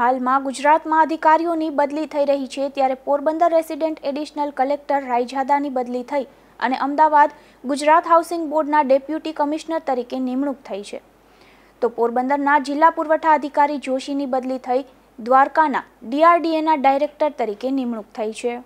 હાલમાં ગુજરાતમાં અધિકારીઓની બદલી થઈ રહી છે ત્યારે પોરબંદર રેસિડેન્ટ એડિશનલ કલેક્ટર રાયઝાદાની બદલી થઈ અને અમદાવાદ ગુજરાત હાઉસિંગ બોર્ડના ડેપ્યુટી કમિશનર તરીકે નિમણૂક થઈ છે તો પોરબંદરના જિલ્લા પુરવઠા અધિકારી જોશીની બદલી થઈ દ્વારકાના ડીઆરડીએના ડાયરેક્ટર તરીકે નિમણૂક થઈ છે